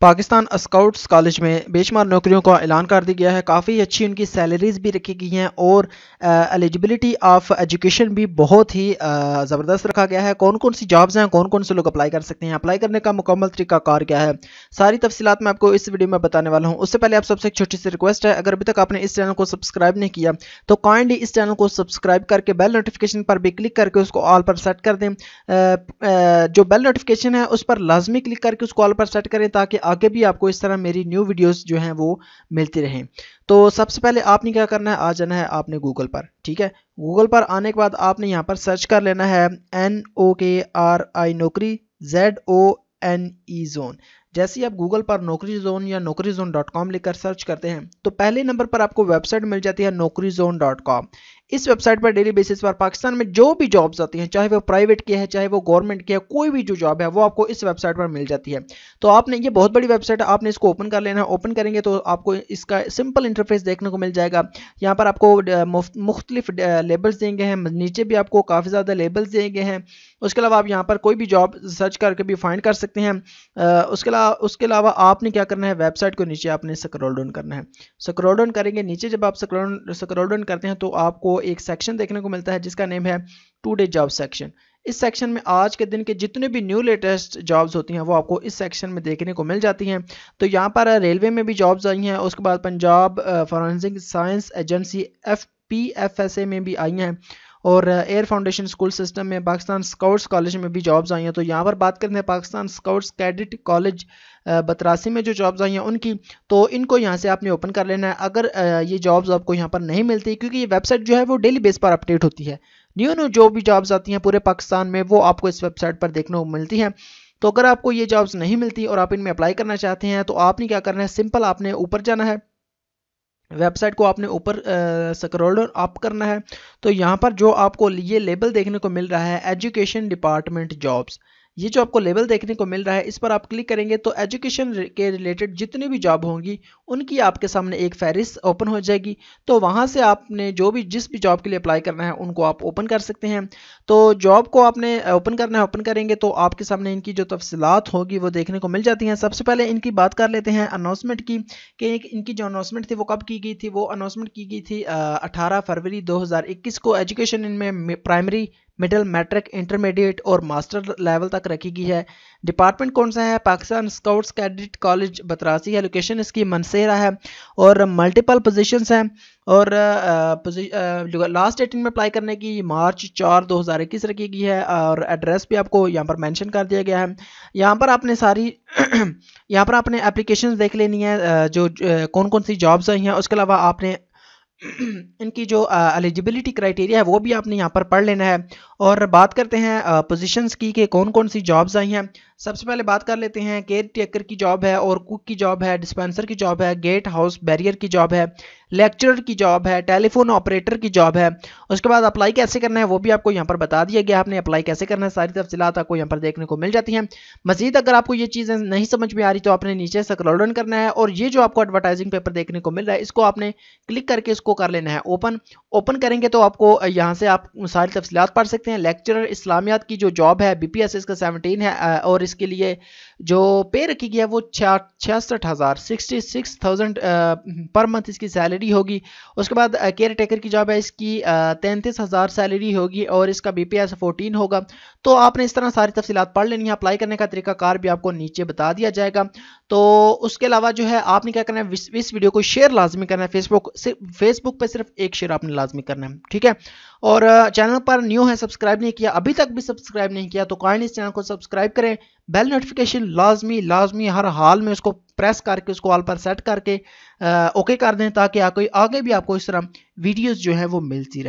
Pakistan scouts college में बेशुमार नौकरियों का ऐलान कर दिया गया है काफ़ी अच्छी उनकी सैलरीज भी रखी गई हैं और एलिजिबिलिटी ऑफ एजुकेशन भी बहुत ही ज़बरदस्त रखा गया है कौन कौन सी जॉब्स हैं कौन कौन से लोग अप्लाई कर सकते हैं अप्लाई करने का मुकम्मल तरीका कार क्या है सारी तफसीत मैं आपको इस वीडियो में बताने वाला हूँ उससे पहले आप सबसे एक छोटी सी रिक्वेस्ट है अगर अभी तक आपने इस चैनल को सब्सक्राइब नहीं किया तो काइंडली इस चैनल को सब्सक्राइब करके बेल नोटिफिकेशन पर भी क्लिक करके उसको ऑल पर सेट कर दें जो बेल नोटिफिकेशन है उस पर लाजमी क्लिक करके उसको ऑल पर सेट करें ताकि आगे भी आपको इस तरह मेरी न्यू वीडियोस जो हैं वो मिलती रहें तो सबसे पहले आपने क्या करना है आ जाना है आपने गूगल पर ठीक है गूगल पर आने के बाद आपने यहाँ पर सर्च कर लेना है एन ओ के R I Naukri Z O N E Zone जैसे ही आप गूगल पर नौकरी जोन या नौकरी जोन डॉट कॉम लिखकर सर्च करते हैं तो पहले नंबर पर आपको वेबसाइट मिल जाती है नौकरी जोन डॉट कॉम इस वेबसाइट पर डेली बेसिस पर पाकिस्तान में जो भी जॉब्स आती हैं चाहे वो प्राइवेट की है चाहे वो गवर्नमेंट की है कोई भी जो जॉब है वो आपको इस वेबसाइट पर मिल जाती है तो आपने ये बहुत बड़ी वेबसाइट है आपने इसको ओपन कर लेना है ओपन करेंगे तो आपको इसका सिंपल इंटरफेस देखने को मिल जाएगा यहाँ पर आपको मुख्तलिफ लेबल्स देंगे हैं नीचे भी आपको काफ़ी ज़्यादा लेबल्स देंगे हैं उसके अलावा आप यहाँ पर कोई भी जॉब सर्च करके भी फाइंड कर सकते हैं उसके अलावा उसके अलावा आपने क्या करना है वेबसाइट को नीचे आपने स्क्रॉल डाउन करना है स्क्रॉल डाउन करेंगे नीचे जब आप स्क्रॉल स्क्रॉल डाउन करते हैं तो आपको एक सेक्शन देखने को मिलता है जिसका नेम है टू डे जॉब सेक्शन इस सेक्शन में आज के दिन के जितने भी न्यू लेटेस्ट जॉब्स होती हैं वो आपको इस सेक्शन में देखने को मिल जाती हैं तो यहाँ पर रेलवे में भी जॉब्स आई हैं उसके बाद Punjab Forensic Science Agency F P F S A में भी आई हैं और एयर फाउंडेशन स्कूल सिस्टम में पाकिस्तान स्काउट्स कॉलेज में भी जॉब्स आई हैं तो यहाँ पर बात करते हैं Pakistan Scouts Cadet College Batrasi में जो जॉब्स आई हैं उनकी तो इनको यहाँ से आपने ओपन कर लेना है अगर ये जॉब्स आपको यहाँ पर नहीं मिलती क्योंकि ये वेबसाइट जो है वो डेली बेस पर अपडेट होती है न्यू न्यू जो भी जॉब्स आती हैं पूरे पाकिस्तान में वो आपको इस वेबसाइट पर देखने को मिलती हैं तो अगर आपको ये जॉब्स नहीं मिलती और आप इनमें अप्लाई करना चाहते हैं तो आपने क्या करना है सिंपल आपने ऊपर जाना है वेबसाइट को आपने ऊपर स्क्रॉल अप करना है तो यहाँ पर जो आपको ये लेबल देखने को मिल रहा है एजुकेशन डिपार्टमेंट जॉब्स ये जो आपको लेवल देखने को मिल रहा है इस पर आप क्लिक करेंगे तो एजुकेशन के रिलेटेड जितनी भी जॉब होंगी उनकी आपके सामने एक फहरिस्त ओपन हो जाएगी तो वहाँ से आपने जो भी जिस भी जॉब के लिए अप्लाई करना है उनको आप ओपन कर सकते हैं तो जॉब को आपने ओपन करना है ओपन करेंगे तो आपके सामने इनकी जो तफसीत होगी वो देखने को मिल जाती हैं सबसे पहले इनकी बात कर लेते हैं अनाउंसमेंट की कि इनकी जो अनाउंसमेंट थी वो कब की गई थी वो अनाउंसमेंट की गई थी अठारह फरवरी दो को एजुकेशन इनमें प्राइमरी मिडिल मैट्रिक इंटरमीडिएट और मास्टर लेवल तक रखी गई है डिपार्टमेंट कौन सा है Pakistan Scouts Cadet College Batrasi है लोकेशन इसकी मनसेरा है और मल्टीपल पोजीशंस हैं और लास्ट डेटिंग में अप्लाई करने की मार्च चार दो हज़ार इक्कीस रखी गई है और एड्रेस भी आपको यहाँ पर मेंशन कर दिया गया है यहाँ पर आपने सारी यहाँ पर आपने एप्लीकेशन देख लेनी है जो कौन कौन सी जॉब्स आई हैं उसके अलावा आपने इनकी जो एलिजिबिलिटी क्राइटेरिया है वो भी आपने यहाँ पर पढ़ लेना है और बात करते हैं पोजीशंस की कि कौन कौन सी जॉब्स आई हैं सबसे पहले बात कर लेते हैं केयर टेकर की जॉब है और कुक की जॉब है डिस्पेंसर की जॉब है गेट हाउस बैरियर की जॉब है लेक्चरर की जॉब है टेलीफोन ऑपरेटर की जॉब है उसके बाद अप्लाई कैसे करना है वो भी आपको यहाँ पर बता दिया गया आपने अप्लाई कैसे करना है सारी तफसीत आपको यहाँ पर देखने को मिल जाती हैं मजीद अगर आपको ये चीज़ें नहीं समझ में आ रही तो आपने नीचे से डाउन करना है और ये जो आपको एडवर्टाइजिंग पेपर देखने को मिल रहा है इसको आपने क्लिक करके इसको कर लेना है ओपन ओपन करेंगे तो आपको यहाँ से आप सारी तफसीत पढ़ सकते हैं लेक्चरर इस्लामियात की जो जॉब है बी इसका सेवनटीन है और इसके लिए जो पे रखी गई है वो छियासठ हज़ार sixty six thousand per month इसकी सैलरी होगी उसके बाद केयर टेकर की जॉब है इसकी तैंतीस हज़ार सैलरी होगी और इसका बी पी एस फोर्टीन होगा तो आपने इस तरह सारी तफसीत पढ़ लेनी है अप्लाई करने का तरीकाकार भी आपको नीचे बता दिया जाएगा तो उसके अलावा जो है आपने क्या करना है इस, वीडियो को शेयर लाजमी करना है फेसबुक सिर्फ फेसबुक पर सिर्फ एक शेयर आपने लाजमी करना है ठीक है और चैनल पर न्यू है सब्सक्राइब नहीं किया अभी तक भी सब्सक्राइब नहीं किया तो कॉइन इस चैनल को सब्सक्राइब करें बेल नोटिफिकेशन लाजमी लाजमी हर हाल में उसको प्रेस करके उसको ऑल पर सेट करके ओके कर दें ताकि आपको आगे भी आपको इस तरह वीडियोज़ जो है वो मिलती रहे